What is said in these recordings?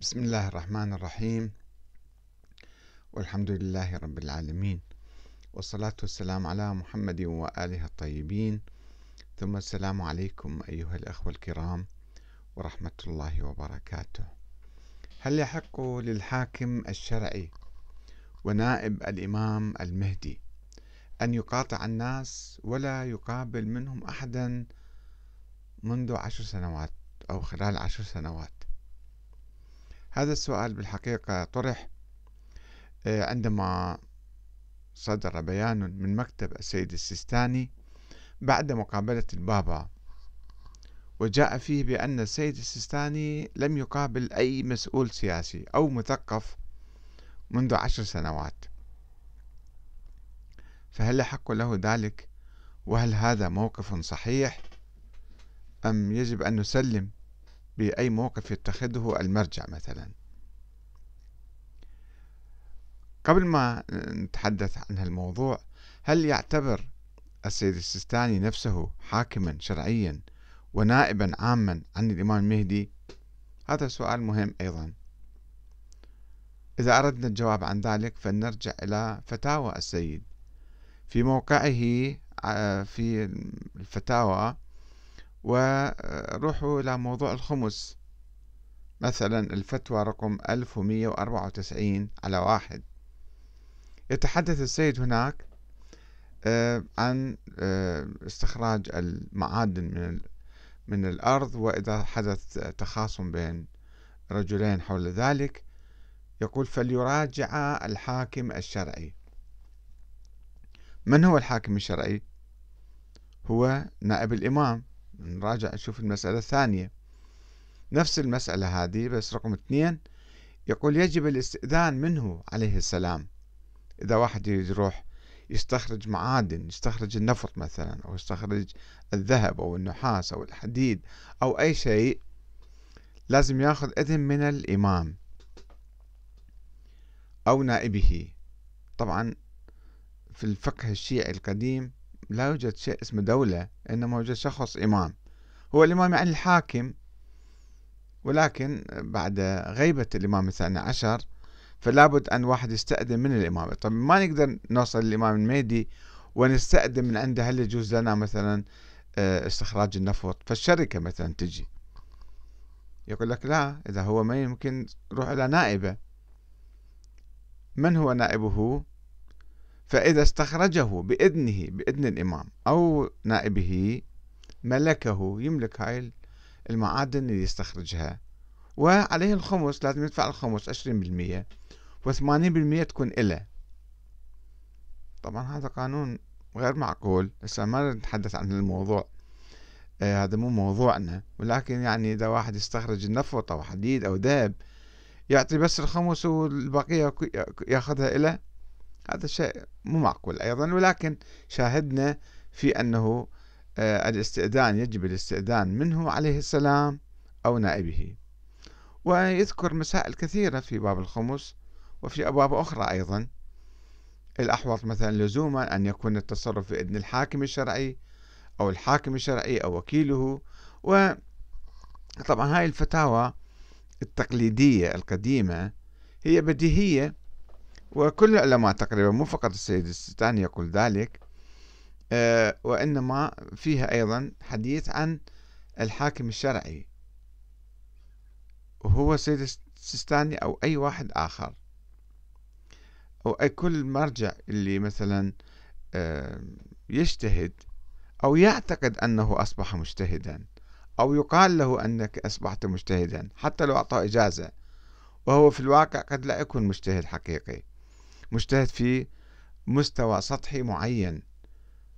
بسم الله الرحمن الرحيم والحمد لله رب العالمين والصلاة والسلام على محمد وآله الطيبين ثم السلام عليكم أيها الأخوة الكرام ورحمة الله وبركاته هل يحق للحاكم الشرعي ونائب الإمام المهدي أن يقاطع الناس ولا يقابل منهم أحدا منذ عشر سنوات أو خلال عشر سنوات هذا السؤال بالحقيقة طرح آه، عندما صدر بيان من مكتب السيد السيستاني بعد مقابلة البابا وجاء فيه بأن السيد السيستاني لم يقابل أي مسؤول سياسي أو مثقف منذ عشر سنوات فهل يحق له ذلك وهل هذا موقف صحيح أم يجب أن نسلم بأي موقف يتخذه المرجع مثلا قبل ما نتحدث عن هالموضوع هل يعتبر السيد السيستاني نفسه حاكما شرعيا ونائبا عاما عن الإمام المهدي هذا سؤال مهم أيضا إذا أردنا الجواب عن ذلك فلنرجع إلى فتاوى السيد في موقعه آه، في الفتاوى وروحوا إلى موضوع الخمس مثلا الفتوى رقم 1194 على واحد يتحدث السيد هناك آه، عن آه، استخراج المعادن من من الأرض وإذا حدث تخاصم بين رجلين حول ذلك يقول فليراجع الحاكم الشرعي من هو الحاكم الشرعي؟ هو نائب الإمام نراجع نشوف المسألة الثانية نفس المسألة هذه بس رقم اثنين يقول يجب الاستئذان منه عليه السلام إذا واحد يريد يروح يستخرج معادن يستخرج النفط مثلا أو يستخرج الذهب أو النحاس أو الحديد أو أي شيء لازم ياخذ إذن من الإمام أو نائبه طبعا في الفقه الشيعي القديم لا يوجد شيء اسمه دولة إنما يوجد شخص إمام هو الإمام يعني الحاكم ولكن بعد غيبة الإمام الثاني عشر فلا بد أن واحد يستأذن من الإمام طب ما نقدر نوصل للإمام المهدي ونستأذن من عنده هل يجوز لنا مثلا آه، استخراج النفط فالشركة مثلا تجي يقول لك لا إذا هو ما يمكن روح إلى نائبة من هو نائبه فإذا استخرجه بإذنه بإذن الإمام أو نائبه ملكه يملك هاي المعادن اللي يستخرجها وعليه الخمس لازم يدفع الخمس 20% و80% تكون إله طبعا هذا قانون غير معقول هسه ما نتحدث عن الموضوع آه هذا مو موضوعنا ولكن يعني إذا واحد يستخرج النفط أو حديد أو ذهب يعطي بس الخمس والبقية ياخذها إله هذا شيء مو معقول أيضا ولكن شاهدنا في أنه آه، الاستئذان يجب الاستئذان منه عليه السلام أو نائبه ويذكر مسائل كثيرة في باب الخمس وفي أبواب أخرى أيضا الأحوط مثلا لزوما أن يكون التصرف في إذن الحاكم الشرعي أو الحاكم الشرعي أو وكيله وطبعا هاي الفتاوى التقليدية القديمة هي بديهية وكل العلماء تقريبا مو فقط السيد السيستاني يقول ذلك آه، وإنما فيها أيضا حديث عن الحاكم الشرعي وهو السيد السيستاني أو أي واحد آخر أو أي كل مرجع اللي مثلا آه، يجتهد أو يعتقد أنه أصبح مجتهدا أو يقال له أنك أصبحت مجتهدا حتى لو أعطاه إجازة وهو في الواقع قد لا يكون مجتهد حقيقي مجتهد في مستوى سطحي معين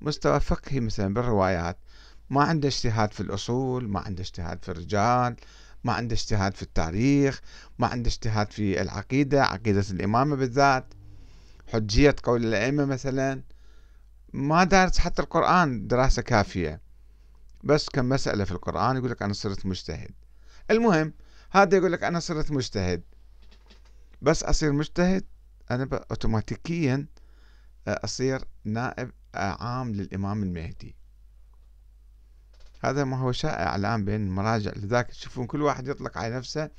مستوى فقهي مثلا بالروايات ما عنده اجتهاد في الأصول ما عنده اجتهاد في الرجال ما عنده اجتهاد في التاريخ ما عنده اجتهاد في العقيدة عقيدة الإمامة بالذات حجية قول الأئمة مثلا ما دارس حتى القرآن دراسة كافية بس كم مسألة في القرآن يقول لك أنا صرت مجتهد المهم هذا يقول لك أنا صرت مجتهد بس أصير مجتهد أنا أوتوماتيكيا آه، أصير نائب آه، عام للإمام المهدي هذا ما هو شائع الآن بين المراجع لذلك تشوفون كل واحد يطلق على نفسه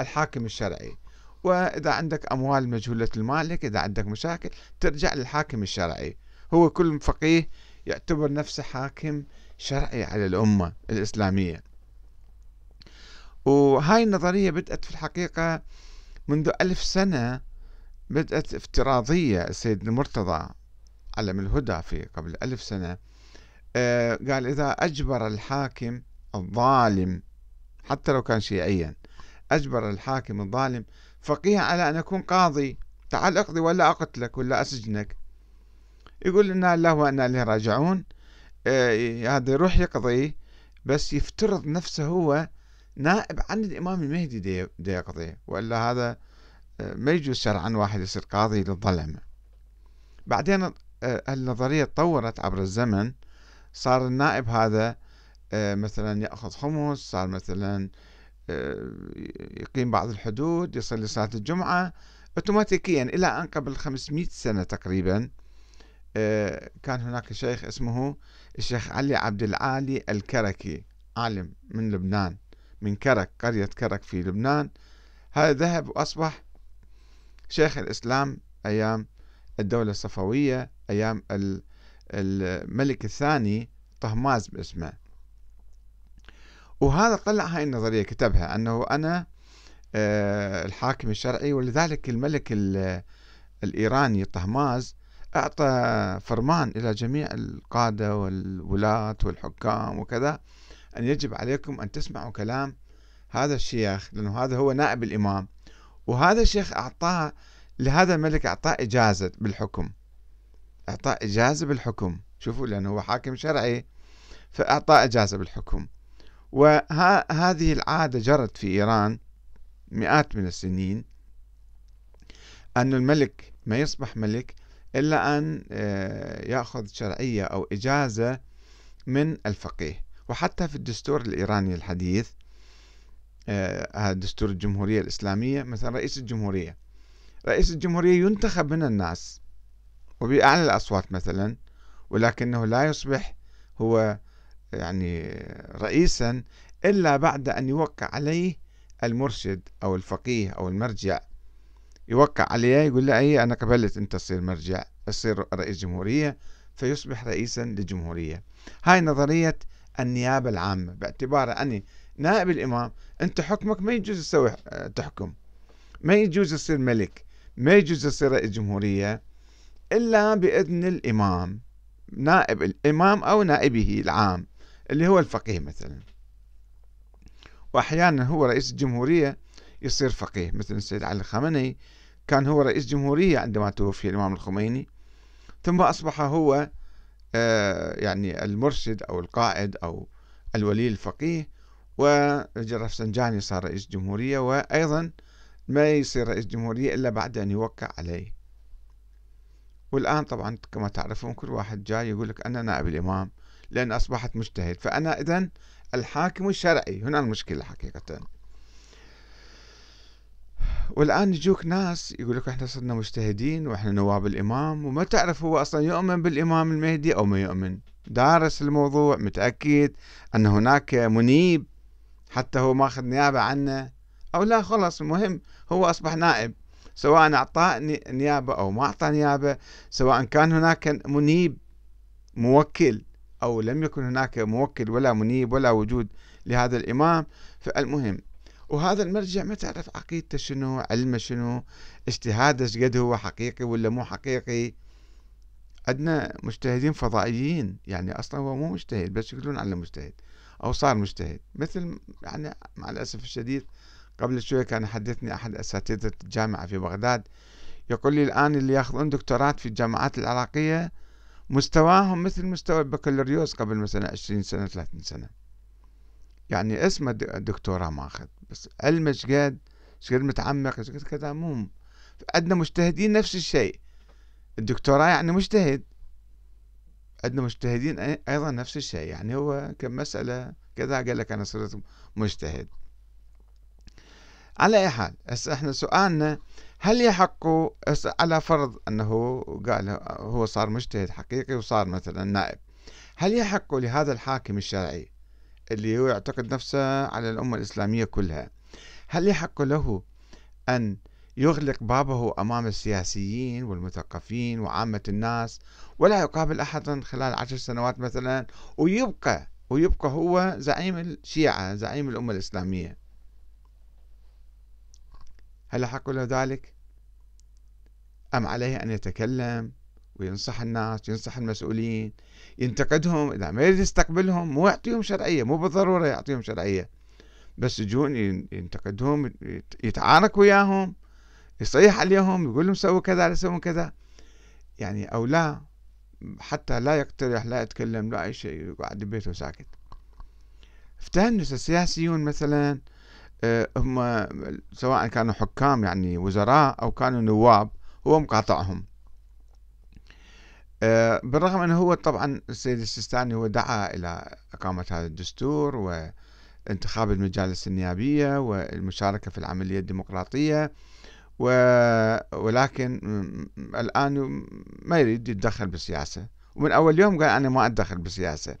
الحاكم الشرعي وإذا عندك أموال مجهولة المالك إذا عندك مشاكل ترجع للحاكم الشرعي هو كل فقيه يعتبر نفسه حاكم شرعي على الأمة الإسلامية وهاي النظرية بدأت في الحقيقة منذ ألف سنة بدأت افتراضية السيد المرتضى علم الهدى في قبل ألف سنة آه، قال إذا أجبر الحاكم الظالم حتى لو كان شيعيا أجبر الحاكم الظالم فقيه على أن أكون قاضي تعال أقضي ولا أقتلك ولا أسجنك يقول إنا الله وإنا إليه راجعون آه، هذا يروح يقضي بس يفترض نفسه هو نائب عن الإمام المهدي دي يقضي وإلا هذا ما يجوز شرعا واحد يصير قاضي للظلمة بعدين آه، النظرية تطورت عبر الزمن صار النائب هذا آه، مثلا يأخذ خمس صار مثلا آه، يقيم بعض الحدود يصلي صلاة الجمعة اوتوماتيكيا إلى أن قبل 500 سنة تقريبا كان هناك شيخ اسمه الشيخ علي عبد العالي الكركي عالم من لبنان من كرك قرية كرك في لبنان هذا ذهب وأصبح شيخ الإسلام أيام الدولة الصفوية أيام الملك الثاني طهماز باسمه وهذا طلع هاي النظرية كتبها أنه أنا آه، الحاكم الشرعي ولذلك الملك الإيراني طهماز أعطى فرمان إلى جميع القادة والولاة والحكام وكذا أن يجب عليكم أن تسمعوا كلام هذا الشيخ لأنه هذا هو نائب الإمام وهذا الشيخ أعطاه لهذا الملك أعطاه إجازة بالحكم أعطاه إجازة بالحكم شوفوا لأنه هو حاكم شرعي فأعطاه إجازة بالحكم وهذه العادة جرت في إيران مئات من السنين أن الملك ما يصبح ملك إلا أن آه، يأخذ شرعية أو إجازة من الفقيه وحتى في الدستور الإيراني الحديث آه، دستور الجمهورية الإسلامية مثلا رئيس الجمهورية رئيس الجمهورية ينتخب من الناس وبأعلى الأصوات مثلا ولكنه لا يصبح هو يعني رئيسا إلا بعد أن يوقع عليه المرشد أو الفقيه أو المرجع يوقع عليه يقول له أي أنا قبلت أنت تصير مرجع تصير رئيس جمهورية فيصبح رئيسا للجمهورية هاي نظرية النيابة العامة باعتبار أني نائب الامام انت حكمك ما يجوز تسوي آه، تحكم ما يجوز تصير ملك ما يجوز تصير رئيس جمهوريه الا باذن الامام نائب الامام او نائبه العام اللي هو الفقيه مثلا واحيانا هو رئيس الجمهوريه يصير فقيه مثل السيد علي الخامنئي كان هو رئيس جمهوريه عندما توفي الامام الخميني ثم اصبح هو آه، يعني المرشد او القائد او الولي الفقيه وجرف سنجاني صار رئيس جمهورية وأيضا ما يصير رئيس جمهورية إلا بعد أن يوقع عليه والآن طبعا كما تعرفون كل واحد جاي يقول لك أنا نائب الإمام لأن أصبحت مجتهد فأنا إذا الحاكم الشرعي هنا المشكلة حقيقة والآن يجوك ناس يقول لك احنا صرنا مجتهدين واحنا نواب الإمام وما تعرف هو أصلا يؤمن بالإمام المهدي أو ما يؤمن دارس الموضوع متأكد أن هناك منيب حتى هو ماخذ نيابة عنه أو لا خلاص المهم هو أصبح نائب سواء أعطى نيابة أو ما أعطى نيابة سواء كان هناك منيب موكل أو لم يكن هناك موكل ولا منيب ولا وجود لهذا الإمام فالمهم وهذا المرجع ما تعرف عقيدته شنو علمه شنو اجتهاده ايش قد هو حقيقي ولا مو حقيقي عندنا مجتهدين فضائيين يعني اصلا هو مو مجتهد بس يقولون على مجتهد او صار مجتهد مثل يعني مع الاسف الشديد قبل شوية كان حدثني احد اساتذة الجامعة في بغداد يقول لي الان اللي ياخذون دكتورات في الجامعات العراقية مستواهم مثل مستوى البكالوريوس قبل مثلا عشرين سنة ثلاثين سنة يعني اسمه الدكتوراه ماخذ بس علمه شقد شقد متعمق شقد كذا مو عندنا مجتهدين نفس الشيء الدكتوراه يعني مجتهد عندنا مجتهدين ايضا نفس الشيء يعني هو كم مساله كذا قال لك انا صرت مجتهد على اي حال هسه احنا سؤالنا هل يحق على فرض انه قال هو صار مجتهد حقيقي وصار مثلا نائب هل يحق لهذا الحاكم الشرعي اللي هو يعتقد نفسه على الامه الاسلاميه كلها هل يحق له ان يغلق بابه أمام السياسيين والمثقفين وعامة الناس ولا يقابل أحدا خلال عشر سنوات مثلا ويبقى ويبقى هو زعيم الشيعة زعيم الأمة الإسلامية هل حق له ذلك؟ أم عليه أن يتكلم وينصح الناس ينصح المسؤولين ينتقدهم إذا ما يريد يستقبلهم مو يعطيهم شرعية مو بالضرورة يعطيهم شرعية بس يجون ينتقدهم يتعارك وياهم يصيح عليهم يقول لهم سووا كذا لا سووا كذا يعني أو لا حتى لا يقترح لا يتكلم لا أي شيء يقعد ببيته ساكت فتهنس السياسيون مثلا آه، هم سواء كانوا حكام يعني وزراء أو كانوا نواب هو مقاطعهم آه، بالرغم أنه هو طبعا السيد السيستاني هو دعا إلى إقامة هذا الدستور وانتخاب المجالس النيابية والمشاركة في العملية الديمقراطية و... ولكن الآن ما يريد يتدخل بالسياسة ومن أول يوم قال أنا ما أتدخل بالسياسة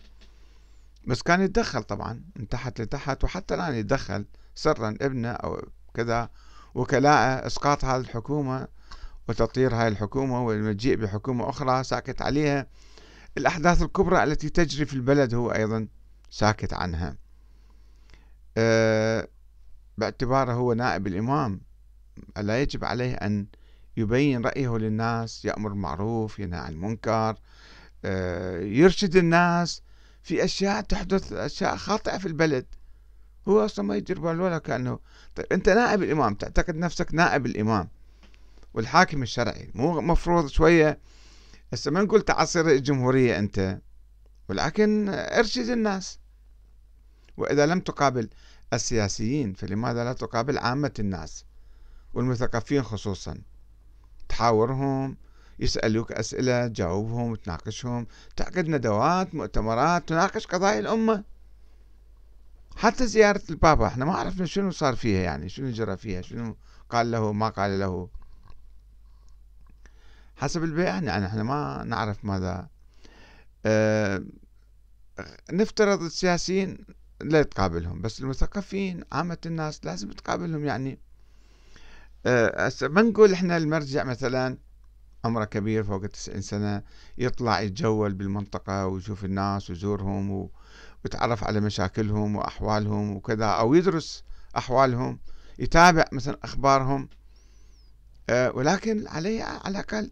بس كان يتدخل طبعا من تحت لتحت وحتى الآن يتدخل سرا ابنه أو كذا وكلاءه إسقاط هذه الحكومة وتطير هذه الحكومة والمجيء بحكومة أخرى ساكت عليها الأحداث الكبرى التي تجري في البلد هو أيضا ساكت عنها أه باعتباره هو نائب الإمام ألا يجب عليه أن يبين رأيه للناس يأمر بالمعروف ينهى عن المنكر آه، يرشد الناس في أشياء تحدث أشياء خاطئة في البلد هو أصلا ما يدير باله ولا كأنه طيب أنت نائب الإمام تعتقد نفسك نائب الإمام والحاكم الشرعي مو مفروض شوية هسه ما نقول تعصير الجمهورية أنت ولكن ارشد الناس وإذا لم تقابل السياسيين فلماذا لا تقابل عامة الناس؟ والمثقفين خصوصا تحاورهم يسألوك أسئلة تجاوبهم وتناقشهم تعقد ندوات مؤتمرات تناقش قضايا الأمة حتى زيارة البابا احنا ما عرفنا شنو صار فيها يعني شنو جرى فيها شنو قال له ما قال له حسب البيان يعني احنا ما نعرف ماذا اه نفترض السياسيين لا تقابلهم بس المثقفين عامة الناس لازم تقابلهم يعني آه، هسه ما نقول احنا المرجع مثلا عمره كبير فوق التسعين سنة يطلع يتجول بالمنطقة ويشوف الناس ويزورهم ويتعرف على مشاكلهم وأحوالهم وكذا أو يدرس أحوالهم يتابع مثلا أخبارهم آه، ولكن عليه على الأقل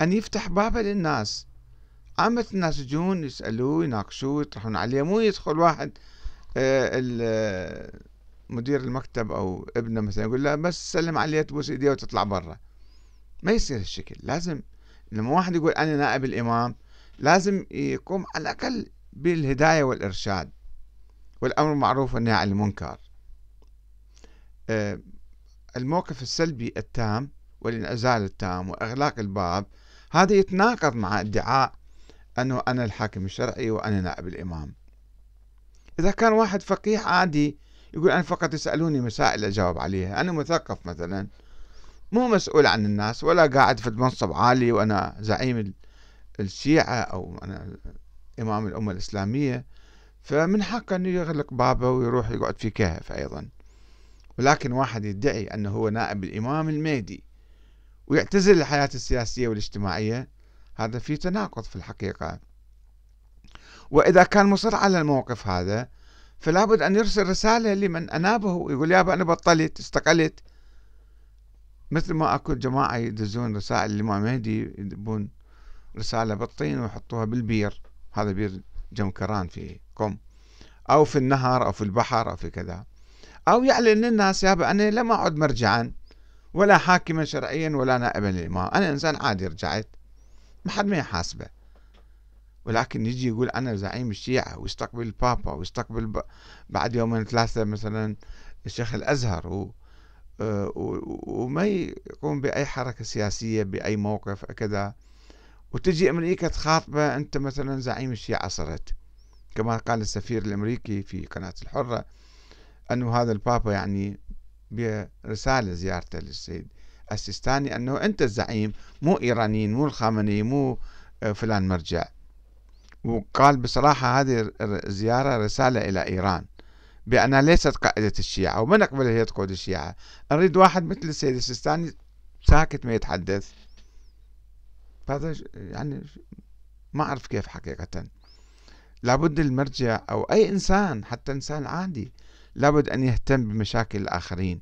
أن يفتح بابه للناس عامة الناس يجون يسألوه يناقشوه يطرحون عليه مو يدخل واحد آه، مدير المكتب او ابنه مثلا يقول لا بس سلم عليه تبوس ايديها وتطلع برا ما يصير هالشكل لازم لما واحد يقول انا نائب الامام لازم يقوم على الاقل بالهدايه والارشاد والامر معروف والنهي عن المنكر آه، الموقف السلبي التام والانعزال التام واغلاق الباب هذا يتناقض مع ادعاء انه انا الحاكم الشرعي وانا نائب الامام اذا كان واحد فقيه عادي يقول أنا فقط يسألوني مسائل أجاوب عليها أنا مثقف مثلا مو مسؤول عن الناس ولا قاعد في منصب عالي وأنا زعيم الشيعة أو أنا إمام الأمة الإسلامية فمن حقه أنه يغلق بابه ويروح يقعد في كهف أيضا ولكن واحد يدعي أنه هو نائب الإمام المهدي ويعتزل الحياة السياسية والاجتماعية هذا في تناقض في الحقيقة وإذا كان مصر على الموقف هذا فلا بد أن يرسل رسالة لمن أنابه يقول يا أنا بطلت استقلت مثل ما أكو جماعة يدزون رسائل الإمام مهدي يدبون رسالة بالطين ويحطوها بالبير هذا بير جمكران في قم أو في النهر أو في البحر أو في كذا أو يعلن للناس يابا أنا لم أعد مرجعا ولا حاكما شرعيا ولا نائبا للإمام أنا إنسان عادي رجعت ما حد ما يحاسبه ولكن يجي يقول أنا زعيم الشيعة ويستقبل البابا ويستقبل بعد يومين ثلاثة مثلا الشيخ الأزهر آه، و... وما يقوم بأي حركة سياسية بأي موقف كذا وتجي أمريكا تخاطبه أنت مثلا زعيم الشيعة صرت كما قال السفير الأمريكي في قناة الحرة أنه هذا البابا يعني برسالة زيارته للسيد السيستاني أنه أنت الزعيم مو إيرانيين مو الخامنئي مو آه، فلان مرجع وقال بصراحة هذه الزيارة رسالة إلى إيران بأنها ليست قائدة الشيعة ومن نقبل هي تقود الشيعة أريد واحد مثل السيد السيستاني ساكت ما يتحدث هذا يعني ما أعرف كيف حقيقة لابد المرجع أو أي إنسان حتى إنسان عادي لابد أن يهتم بمشاكل الآخرين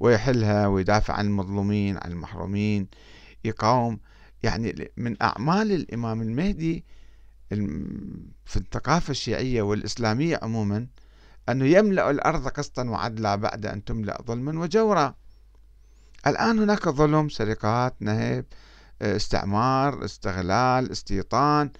ويحلها ويدافع عن المظلومين عن المحرومين يقاوم يعني من أعمال الإمام المهدي في الثقافة الشيعية والإسلامية عموما أنه يملأ الأرض قسطا وعدلا بعد أن تملأ ظلما وجورا الآن هناك ظلم سرقات نهب استعمار استغلال استيطان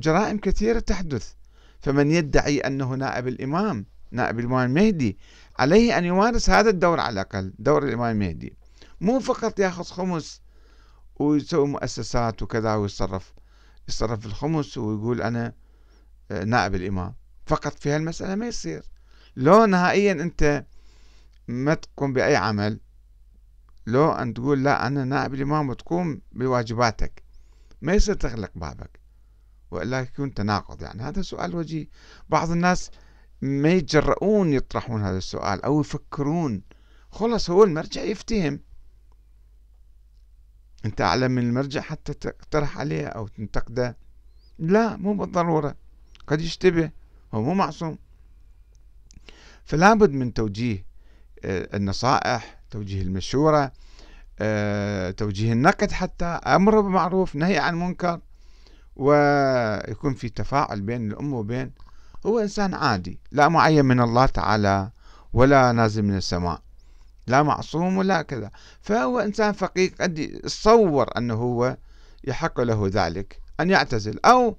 جرائم كثيرة تحدث فمن يدعي أنه نائب الإمام نائب الإمام المهدي عليه أن يمارس هذا الدور على الأقل دور الإمام المهدي مو فقط يأخذ خمس ويسوي مؤسسات وكذا ويتصرف يصرف الخمس ويقول أنا آه، نائب الإمام فقط في هالمسألة ما يصير لو نهائيا أنت ما تقوم بأي عمل لو أن تقول لا أنا نائب الإمام وتقوم بواجباتك ما يصير تغلق بابك وإلا يكون تناقض يعني هذا سؤال وجيه بعض الناس ما يتجرؤون يطرحون هذا السؤال أو يفكرون خلص هو المرجع يفتهم أنت أعلى من المرجع حتى تقترح عليه أو تنتقده لا مو بالضرورة قد يشتبه هو مو معصوم فلا بد من توجيه آه، النصائح توجيه المشورة آه، توجيه النقد حتى أمر بمعروف نهي عن منكر ويكون في تفاعل بين الأم وبين هو إنسان عادي لا معين من الله تعالى ولا نازل من السماء لا معصوم ولا كذا فهو إنسان فقير قد يتصور أنه هو يحق له ذلك أن يعتزل أو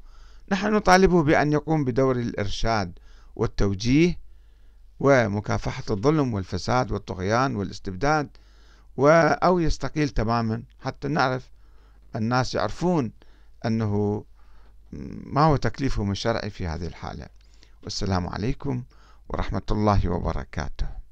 نحن نطالبه بأن يقوم بدور الإرشاد والتوجيه ومكافحة الظلم والفساد والطغيان والاستبداد و أو يستقيل تماما حتى نعرف الناس يعرفون أنه ما هو تكليفهم الشرعي في هذه الحالة والسلام عليكم ورحمة الله وبركاته